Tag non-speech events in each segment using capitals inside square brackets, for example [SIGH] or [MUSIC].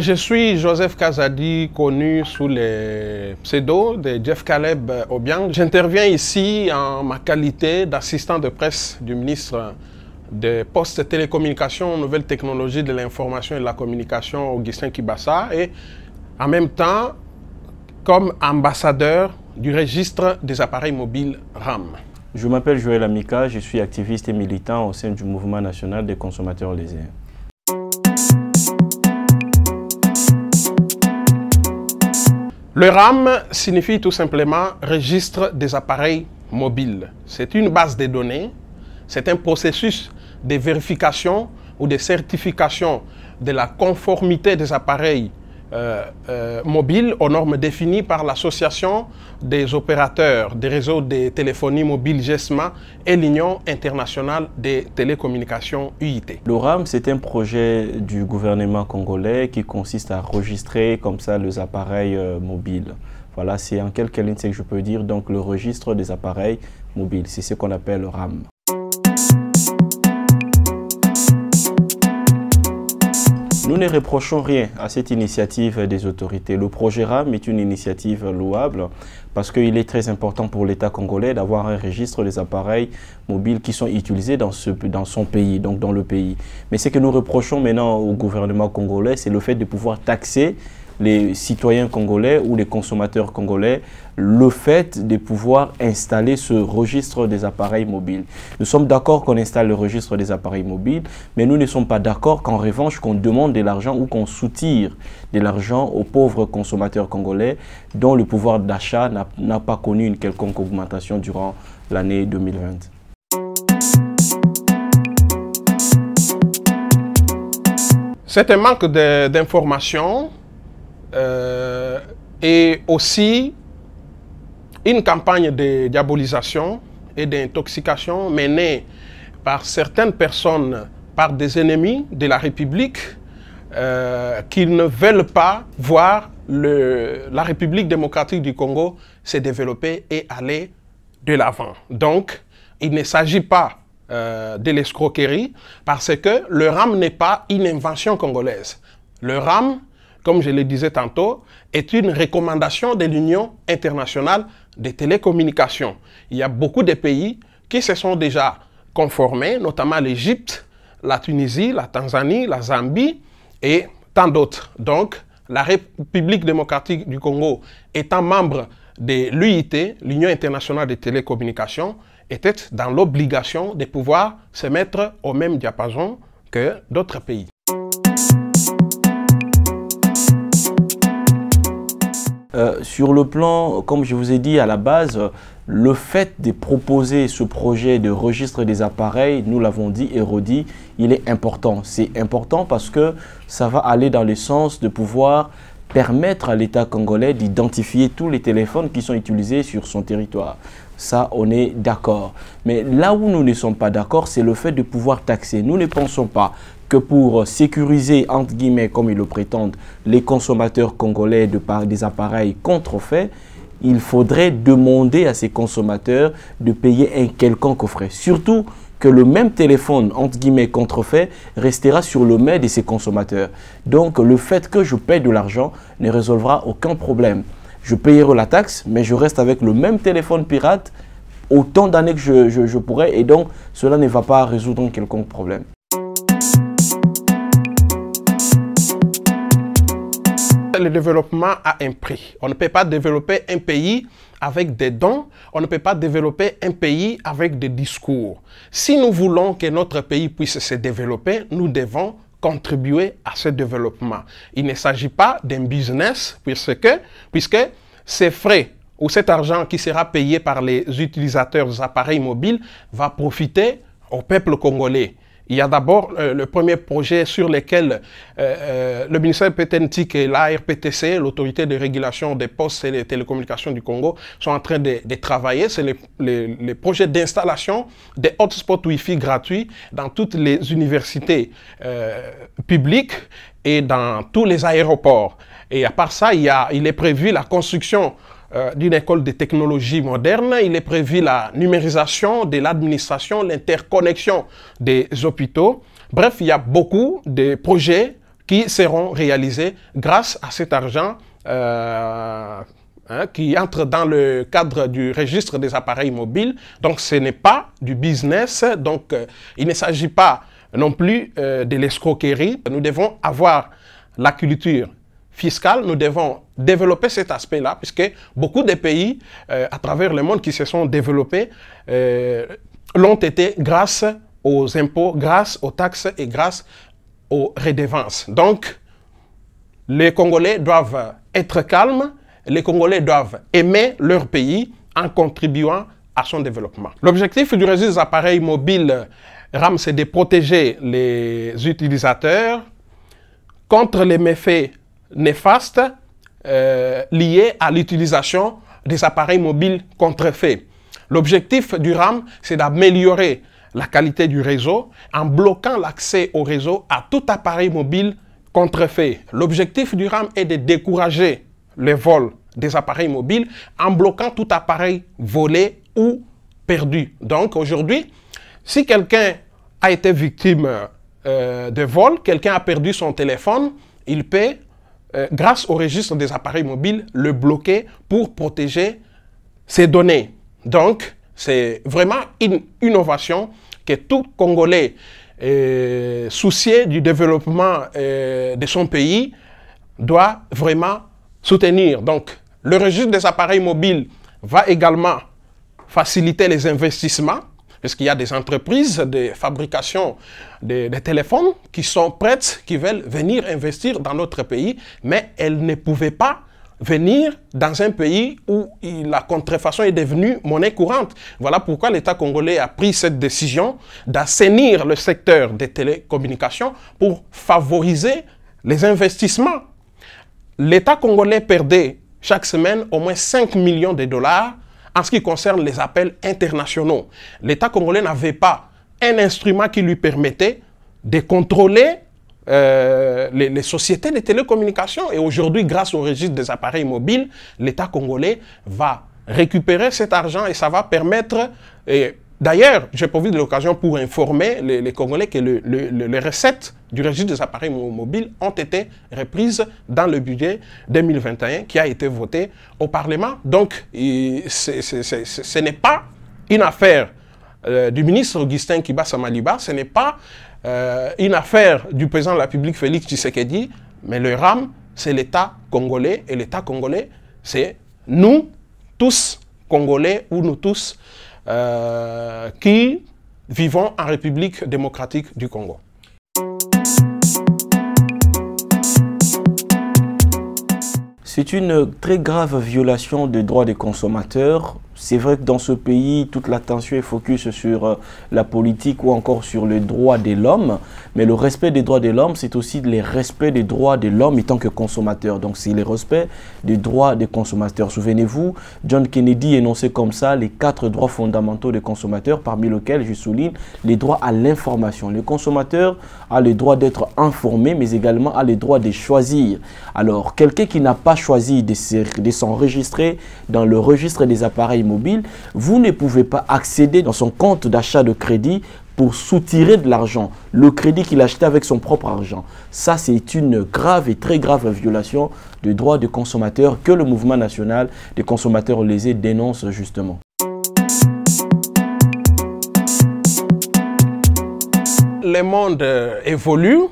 je suis Joseph Kazadi, connu sous le pseudo de Jeff Caleb Obiang. J'interviens ici en ma qualité d'assistant de presse du ministre des Postes, Télécommunications, Nouvelles Technologies de l'Information et de la Communication, Augustin Kibassa, et en même temps comme ambassadeur du registre des appareils mobiles RAM. Je m'appelle Joël Amika, je suis activiste et militant au sein du Mouvement national des consommateurs lésiens. Le RAM signifie tout simplement registre des appareils mobiles. C'est une base de données, c'est un processus de vérification ou de certification de la conformité des appareils euh, euh, mobile aux normes définies par l'Association des opérateurs des réseaux de téléphonie mobile GESMA et l'Union internationale des télécommunications UIT. Le RAM, c'est un projet du gouvernement congolais qui consiste à enregistrer comme ça les appareils euh, mobiles. Voilà, c'est en quelques lignes que je peux dire donc le registre des appareils mobiles, c'est ce qu'on appelle le RAM. Nous ne reprochons rien à cette initiative des autorités. Le projet RAM est une initiative louable parce qu'il est très important pour l'État congolais d'avoir un registre des appareils mobiles qui sont utilisés dans, ce, dans son pays, donc dans le pays. Mais ce que nous reprochons maintenant au gouvernement congolais, c'est le fait de pouvoir taxer les citoyens congolais ou les consommateurs congolais le fait de pouvoir installer ce registre des appareils mobiles. Nous sommes d'accord qu'on installe le registre des appareils mobiles, mais nous ne sommes pas d'accord qu'en revanche qu'on demande de l'argent ou qu'on soutire de l'argent aux pauvres consommateurs congolais dont le pouvoir d'achat n'a pas connu une quelconque augmentation durant l'année 2020. C'est un manque d'informations euh, et aussi une campagne de diabolisation et d'intoxication menée par certaines personnes, par des ennemis de la République, euh, qui ne veulent pas voir le, la République démocratique du Congo se développer et aller de l'avant. Donc, il ne s'agit pas euh, de l'escroquerie parce que le RAM n'est pas une invention congolaise. Le RAM comme je le disais tantôt, est une recommandation de l'Union internationale des télécommunications. Il y a beaucoup de pays qui se sont déjà conformés, notamment l'Égypte, la Tunisie, la Tanzanie, la Zambie et tant d'autres. Donc, la République démocratique du Congo, étant membre de l'UIT, l'Union internationale des télécommunications, était dans l'obligation de pouvoir se mettre au même diapason que d'autres pays. Euh, sur le plan, comme je vous ai dit à la base, le fait de proposer ce projet de registre des appareils, nous l'avons dit et redit, il est important. C'est important parce que ça va aller dans le sens de pouvoir permettre à l'État congolais d'identifier tous les téléphones qui sont utilisés sur son territoire. Ça, on est d'accord. Mais là où nous ne sommes pas d'accord, c'est le fait de pouvoir taxer. Nous ne pensons pas que pour sécuriser, entre guillemets, comme ils le prétendent, les consommateurs congolais de par des appareils contrefaits, il faudrait demander à ces consommateurs de payer un quelconque frais. Surtout que le même téléphone, entre guillemets, contrefait, restera sur le mail de ces consommateurs. Donc le fait que je paie de l'argent ne résolvera aucun problème je payerai la taxe, mais je reste avec le même téléphone pirate autant d'années que je, je, pourrais, et donc cela ne va pas résoudre un quelconque problème. le développement a un prix. On ne peut pas développer un pays avec des dons, on ne peut pas développer un pays avec des discours. Si nous voulons que notre pays puisse se développer, nous devons contribuer à ce développement. Il ne s'agit pas d'un business puisque, puisque ces frais ou cet argent qui sera payé par les utilisateurs des appareils mobiles va profiter au peuple congolais. Il y a d'abord euh, le premier projet sur lequel euh, euh, le ministère pétentique et l'ARPTC, l'autorité de régulation des postes et des télécommunications du Congo, sont en train de, travailler. C'est le projet d'installation des hotspots Wi-Fi gratuits dans toutes les universités publiques et dans tous les aéroports. Et à part ça, il est prévu la construction euh, d'une école de technologie moderne. Il est prévu la numérisation de l'administration, l'interconnexion des hôpitaux. Bref, il y a beaucoup de projets qui seront réalisés grâce à cet argent euh, hein, qui entre dans le cadre du registre des appareils mobiles. Donc, ce n'est pas du business. Donc, euh, il ne s'agit pas non plus de l'escroquerie. Nous devons avoir la culture fiscale, nous devons développer cet aspect-là, puisque beaucoup de pays euh, à travers le monde qui se sont développés euh, l'ont été grâce aux impôts, grâce aux taxes et grâce aux redevances. Donc, les Congolais doivent être calmes, les Congolais doivent aimer leur pays en contribuant à son développement. L'objectif du réseau des appareils mobiles RAM, c'est de protéger les utilisateurs contre les méfaits néfastes euh, liés à l'utilisation des appareils mobiles contrefaits. L'objectif du RAM, c'est d'améliorer la qualité du réseau en bloquant l'accès au réseau à tout appareil mobile contrefait. L'objectif du RAM est de décourager le vol des appareils mobiles en bloquant tout appareil volé ou perdu. Donc aujourd'hui, si quelqu'un a été victime euh, de vol, quelqu'un a perdu son téléphone, il peut euh, grâce au registre des appareils mobiles, le bloquer pour protéger ses données. Donc, c'est vraiment une innovation que tout Congolais euh, soucié du développement euh, de son pays doit vraiment soutenir. Donc, le registre des appareils mobiles va également faciliter les investissements parce qu'il y a des entreprises de fabrication des de téléphones qui sont prêtes, qui veulent venir investir dans notre pays, mais elles ne pouvaient pas venir dans un pays où la contrefaçon est devenue monnaie courante. Voilà pourquoi l'État congolais a pris cette décision d'assainir le secteur des télécommunications pour favoriser les investissements. L'État congolais perdait chaque semaine au moins 5 millions de dollars en ce qui concerne les appels internationaux. L'État congolais n'avait pas un instrument qui lui permettait de contrôler euh, les, sociétés de télécommunications. Et aujourd'hui, grâce au registre des appareils mobiles, l'État congolais va récupérer cet argent et ça va permettre... D'ailleurs, j'ai profité de l'occasion pour informer les, Congolais que les recettes du registre des appareils mobiles ont été reprises dans le budget 2021 qui a été voté au Parlement. Donc, ce n'est pas une affaire euh, du ministre Augustin Kibasamaliba, ce n'est pas euh, une affaire du président de la République Félix Tshisekedi, mais le RAM, c'est l'État congolais, et l'État congolais, c'est nous tous Congolais ou nous tous euh, qui vivant en République démocratique du Congo. C'est une très grave violation des droits des consommateurs c'est vrai que dans ce pays, toute l'attention est focus sur euh, la politique ou encore sur les droits de l'homme. Mais le respect des droits de l'homme, c'est aussi le respect des droits de l'homme en tant que consommateur. Donc c'est le respect des droits des consommateurs. Souvenez-vous, John Kennedy énonçait comme ça les quatre droits fondamentaux des consommateurs, parmi lesquels je souligne les droits à l'information. Le consommateur a le droit d'être informé, mais également a le droit de choisir, alors, quelqu'un qui n'a pas choisi de s'enregistrer dans le registre des appareils mobiles, vous ne pouvez pas accéder dans son compte d'achat de crédit pour soutirer de l'argent, le crédit qu'il a acheté avec son propre argent. Ça, c'est une grave et très grave violation des droits des consommateurs que le mouvement national des consommateurs lésés dénonce justement. Le monde euh, évolue,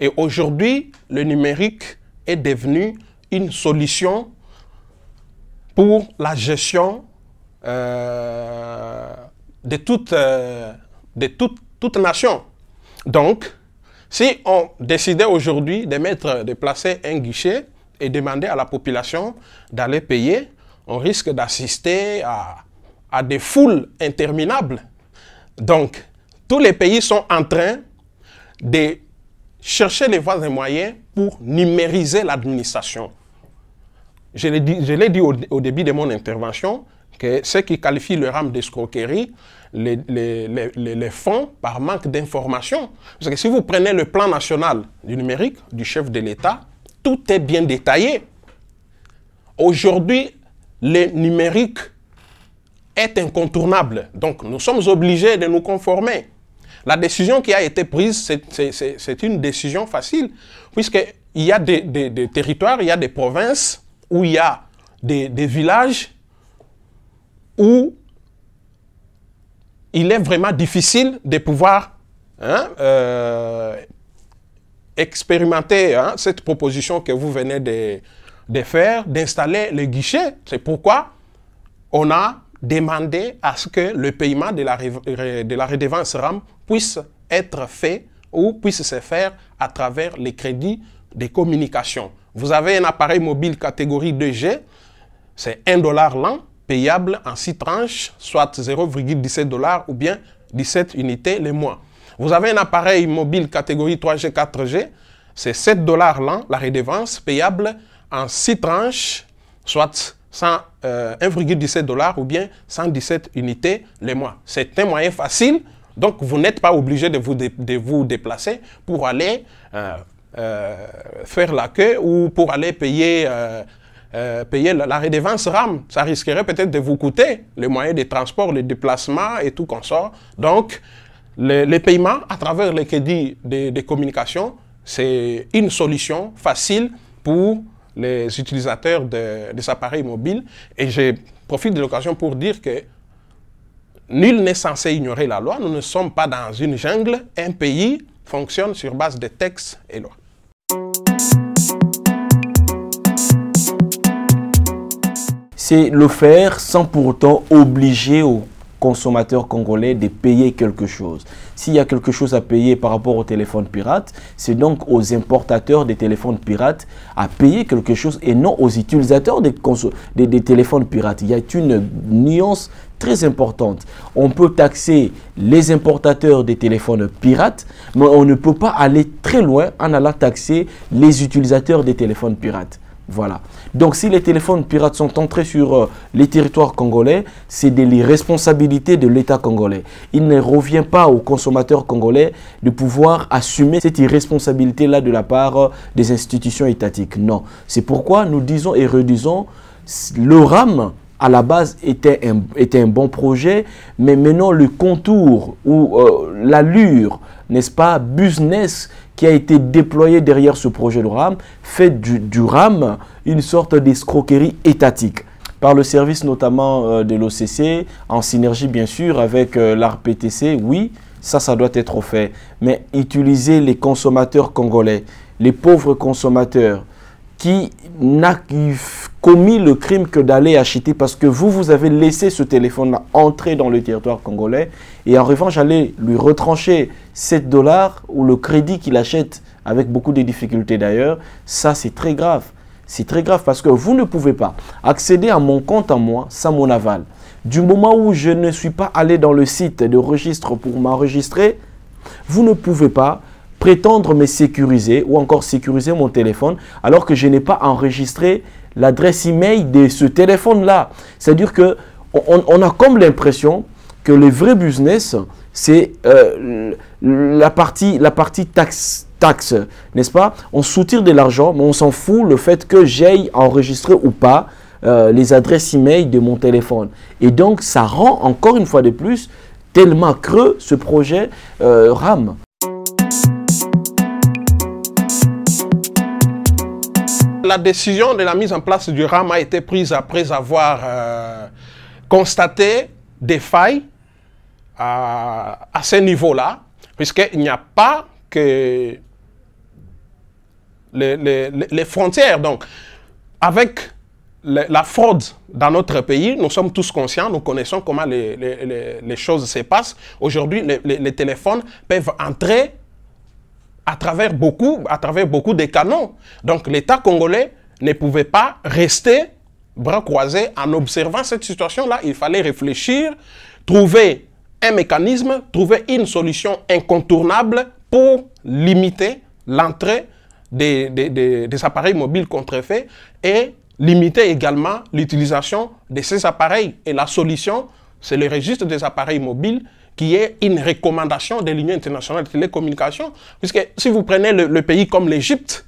et aujourd'hui, le numérique est devenu une solution pour la gestion euh, de, toute, euh, de toute, toute nation. Donc, si on décidait aujourd'hui de mettre, de placer un guichet et demander à la population d'aller payer, on risque d'assister à, à, des foules interminables. Donc, tous les pays sont en train de chercher les voies et moyens pour numériser l'administration. Je l'ai dit, dit, au, début de mon intervention que ceux qui qualifient le RAM d'escroquerie, les, les, les, par manque d'information. Parce que si vous prenez le plan national du numérique du chef de l'État, tout est bien détaillé. Aujourd'hui, le numérique est incontournable. Donc, nous sommes obligés de nous conformer. La décision qui a été prise, c'est une décision facile, puisqu'il y a des, territoires, il y a des provinces où il y a des, villages où il est vraiment difficile de pouvoir hein, euh, expérimenter hein, cette proposition que vous venez de, de faire, d'installer le guichet. C'est pourquoi on a demander à ce que le paiement de la, de la redevance RAM puisse être fait ou puisse se faire à travers les crédits de communication. Vous avez un appareil mobile catégorie 2G, c'est 1 dollar l'an, payable en 6 tranches, soit 0,17 dollars ou bien 17 unités le mois. Vous avez un appareil mobile catégorie 3G, 4G, c'est 7 dollars l'an, la redevance, payable en 6 tranches, soit 1,17 euh, dollars ou bien 117 unités le mois. C'est un moyen facile, donc vous n'êtes pas obligé de vous, de vous déplacer pour aller euh, euh, faire la queue ou pour aller payer, payer la, redevance RAM. Ça risquerait peut-être de vous coûter les moyens de transport, les déplacements et tout sort. Donc, les, paiements à travers les crédits de de communication, c'est une solution facile pour les utilisateurs des appareils mobiles. Et je profite de l'occasion pour dire que nul n'est censé ignorer la loi. Nous ne sommes pas dans une jungle. Un pays fonctionne sur base de textes et lois. C'est le faire sans pour autant obliger au consommateurs congolais de payer quelque chose. S'il y a quelque chose à payer par rapport aux téléphones pirates, c'est donc aux importateurs des téléphones pirates à payer quelque chose et non aux utilisateurs des, des téléphones pirates. Il y a une nuance très importante. On peut taxer les importateurs des téléphones pirates, mais on ne peut pas aller très loin en allant taxer les utilisateurs des téléphones pirates. Voilà. Donc si les téléphones pirates sont entrés sur euh, les territoires congolais, c'est de l'irresponsabilité de l'État congolais. Il ne revient pas aux consommateurs congolais de pouvoir assumer cette irresponsabilité-là de la part euh, des institutions étatiques. Non. C'est pourquoi nous disons et redisons, le RAM à la base était un, était un bon projet, mais maintenant le contour ou euh, l'allure, n'est-ce pas, business qui a été déployé derrière ce projet de RAM fait du, du RAM une sorte d'escroquerie étatique par le service notamment euh, de l'OCC, en synergie bien sûr avec euh, l'ARPTC, oui, ça, ça doit être fait. Mais utiliser les consommateurs congolais, les pauvres consommateurs, qui n'a commis le crime que d'aller acheter parce que vous, vous avez laissé ce téléphone-là entrer dans le territoire congolais et en revanche, aller lui retrancher 7 dollars ou le crédit qu'il achète avec beaucoup de difficultés d'ailleurs, ça c'est très grave. C'est très grave parce que vous ne pouvez pas accéder à mon compte à moi sans mon aval. Du moment où je ne suis pas allé dans le site de registre pour m'enregistrer, vous ne pouvez pas prétendre me sécuriser ou encore sécuriser mon téléphone alors que je n'ai pas enregistré l'adresse email de ce téléphone-là. C'est-à-dire que on, a comme l'impression que le vrai business, c'est euh, la partie, la partie taxe, taxe n'est-ce pas On soutire de l'argent, mais on s'en fout le fait que j'aille enregistrer ou pas euh, les adresses email de mon téléphone. Et donc, ça rend encore une fois de plus tellement creux ce projet euh, RAM. La décision de la mise en place du RAM a été prise après avoir euh, constaté des failles à, ce niveau-là, puisqu'il n'y a pas que les, frontières. Donc, avec la fraude dans notre pays, nous sommes tous conscients, nous connaissons comment les, choses se passent. Aujourd'hui, les, téléphones peuvent entrer à travers beaucoup, à travers beaucoup de canons. Donc l'État congolais ne pouvait pas rester bras croisés en observant cette situation-là. Il fallait réfléchir, trouver un mécanisme, trouver une solution incontournable pour limiter l'entrée des, des, appareils mobiles contrefaits et limiter également l'utilisation de ces appareils. Et la solution, c'est le registre des appareils mobiles qui est une recommandation de l'Union internationale de télécommunications. Puisque si vous prenez le, pays comme l'Égypte,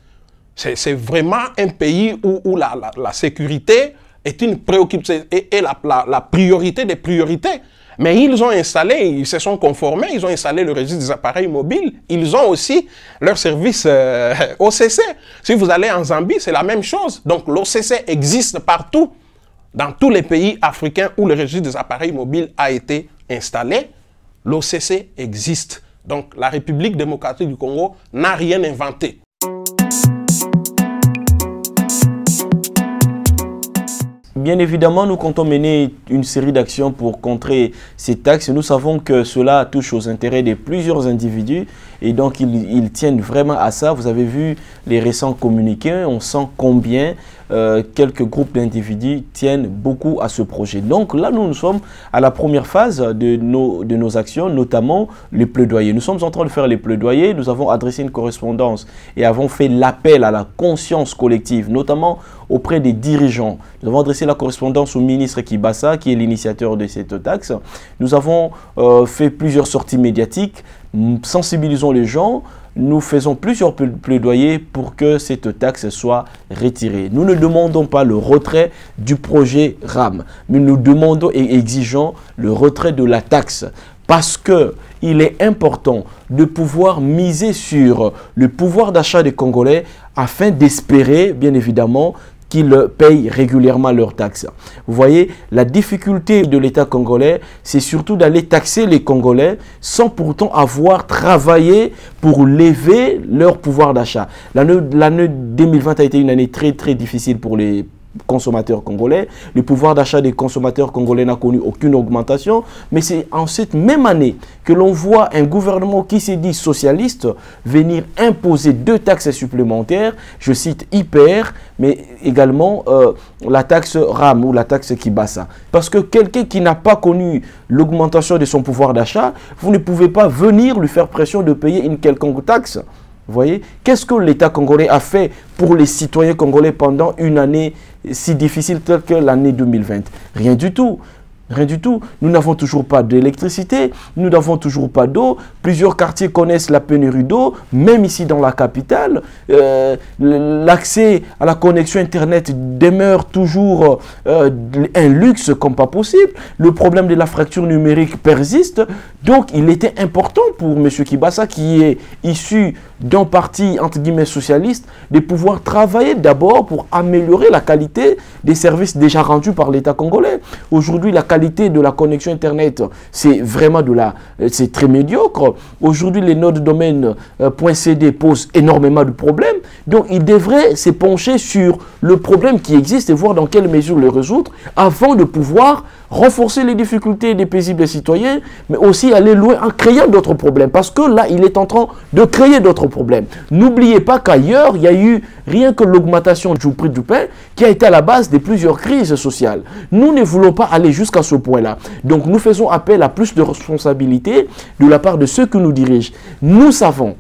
c'est vraiment un pays où, la, sécurité est une préoccupation et, la, la, priorité des priorités. Mais ils ont installé, ils se sont conformés, ils ont installé le registre des appareils mobiles. Ils ont aussi leur service euh, [LAUGHS] OCC. Si vous allez en Zambie, c'est la même chose. Donc l'OCC existe partout, dans tous les pays africains où le registre des appareils mobiles a été installé. L'OCC existe. Donc la République démocratique du Congo n'a rien inventé. Bien évidemment, nous comptons mener une série d'actions pour contrer ces taxes. Nous savons que cela touche aux intérêts de plusieurs individus et donc, ils, tiennent vraiment à ça. Vous avez vu les récents communiqués, on sent combien euh, quelques groupes d'individus tiennent beaucoup à ce projet. Donc là, nous, nous sommes à la première phase de nos, actions, notamment les plaidoyers. Nous sommes en train de faire les plaidoyers, nous avons adressé une correspondance et avons fait l'appel à la conscience collective, notamment auprès des dirigeants. Nous avons adressé la correspondance au ministre Kibasa, qui est l'initiateur de cette taxe. Nous avons euh, fait plusieurs sorties médiatiques sensibilisons les gens, nous faisons plusieurs plaidoyers pour que cette taxe soit retirée. Nous ne demandons pas le retrait du projet RAM, mais nous demandons et exigeons le retrait de la taxe parce qu'il est important de pouvoir miser sur le pouvoir d'achat des Congolais afin d'espérer, bien évidemment, qu'ils payent régulièrement leurs taxes. Vous voyez, la difficulté de l'État congolais, c'est surtout d'aller taxer les Congolais sans pourtant avoir travaillé pour lever leur pouvoir d'achat. L'année 2020 a été une année très très difficile pour les consommateurs congolais. Le pouvoir d'achat des consommateurs congolais n'a connu aucune augmentation. Mais c'est en cette même année que l'on voit un gouvernement qui s'est dit socialiste venir imposer deux taxes supplémentaires. Je cite hyper, mais également euh, la taxe RAM ou la taxe Kibassa. Parce que quelqu'un qui n'a pas connu l'augmentation de son pouvoir d'achat, vous ne pouvez pas venir lui faire pression de payer une quelconque taxe. Vous voyez Qu'est-ce que l'État congolais a fait pour les citoyens congolais pendant une année si difficile telle que l'année 2020 Rien du tout. Rien du tout. Nous n'avons toujours pas d'électricité, nous n'avons toujours pas d'eau. Plusieurs quartiers connaissent la pénurie d'eau, même ici dans la capitale. Euh, l'accès à la connexion Internet demeure toujours euh, un luxe comme pas possible. Le problème de la fracture numérique persiste. Donc il était important pour M. Kibasa, qui est issu d'un parti, entre guillemets, socialiste, de pouvoir travailler d'abord pour améliorer la qualité des services déjà rendus par l'État congolais. Aujourd'hui, la qualité de la connexion Internet, c'est vraiment de la... Euh, c'est très médiocre. Aujourd'hui, les nodes euh, .cd posent énormément de problèmes. Donc, il devrait se pencher sur le problème qui existe et voir dans quelle mesure le résoudre avant de pouvoir renforcer les difficultés des paisibles citoyens, mais aussi aller loin en créant d'autres problèmes. Parce que là, il est en train de créer d'autres problèmes. N'oubliez pas qu'ailleurs, il y a eu rien que l'augmentation du prix du pain qui a été à la base de plusieurs crises sociales. Nous ne voulons pas aller jusqu'à ce point-là. Donc nous faisons appel à plus de responsabilité de la part de ceux qui nous dirigent. Nous savons,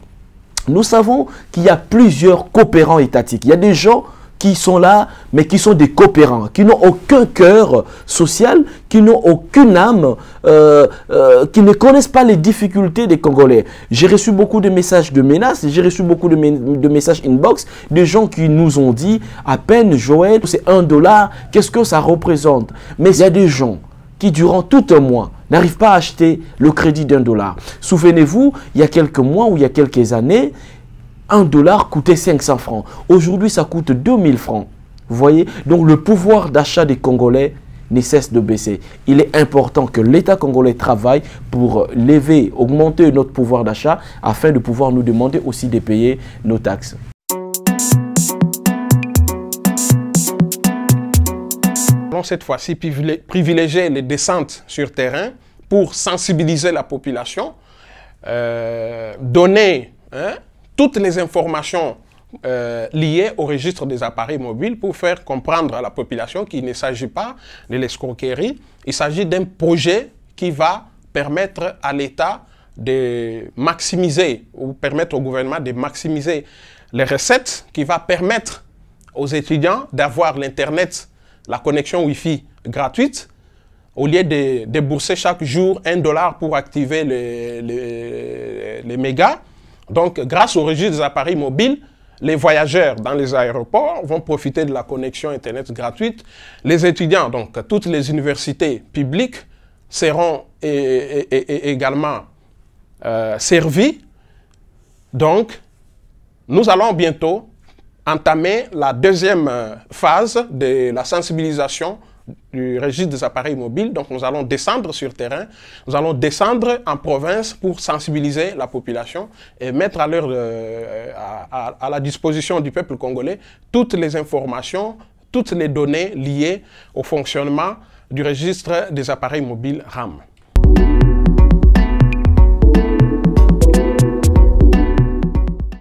nous savons qu'il y a plusieurs coopérants étatiques. Il y a des gens sont là, mais qui sont des coopérants, qui n'ont aucun cœur social, qui n'ont aucune âme, euh, euh, qui ne connaissent pas les difficultés des Congolais. J'ai reçu beaucoup de messages de menaces, j'ai reçu beaucoup de, messages inbox, des gens qui nous ont dit, à peine Joël, c'est un dollar, qu'est-ce que ça représente Mais il y a des gens qui, durant tout un mois, n'arrivent pas à acheter le crédit d'un dollar. Souvenez-vous, il y a quelques mois ou il y a quelques années, un dollar coûtait 500 francs. Aujourd'hui, ça coûte 2000 francs. Vous voyez Donc le pouvoir d'achat des Congolais ne cesse de baisser. Il est important que l'État congolais travaille pour lever, augmenter notre pouvoir d'achat afin de pouvoir nous demander aussi de payer nos taxes. Allons cette fois-ci privilégier les descentes sur terrain pour sensibiliser la population, euh, donner hein, toutes les informations euh, liées au registre des appareils mobiles pour faire comprendre à la population qu'il ne s'agit pas de l'escroquerie, il s'agit d'un projet qui va permettre à l'État de maximiser ou permettre au gouvernement de maximiser les recettes qui va permettre aux étudiants d'avoir l'Internet, la connexion Wi-Fi gratuite, au lieu de débourser chaque jour un dollar pour activer les, les, les mégas, donc, grâce au registre des appareils mobiles, les voyageurs dans les aéroports vont profiter de la connexion Internet gratuite. Les étudiants, donc toutes les universités publiques, seront également euh, servis. Donc, nous allons bientôt entamer la deuxième euh, phase de la sensibilisation du registre des appareils mobiles. Donc, nous allons descendre sur terrain, nous allons descendre en province pour sensibiliser la population et mettre à, leur, euh, à la disposition du peuple congolais toutes les informations, toutes les données liées au fonctionnement du registre des appareils mobiles RAM.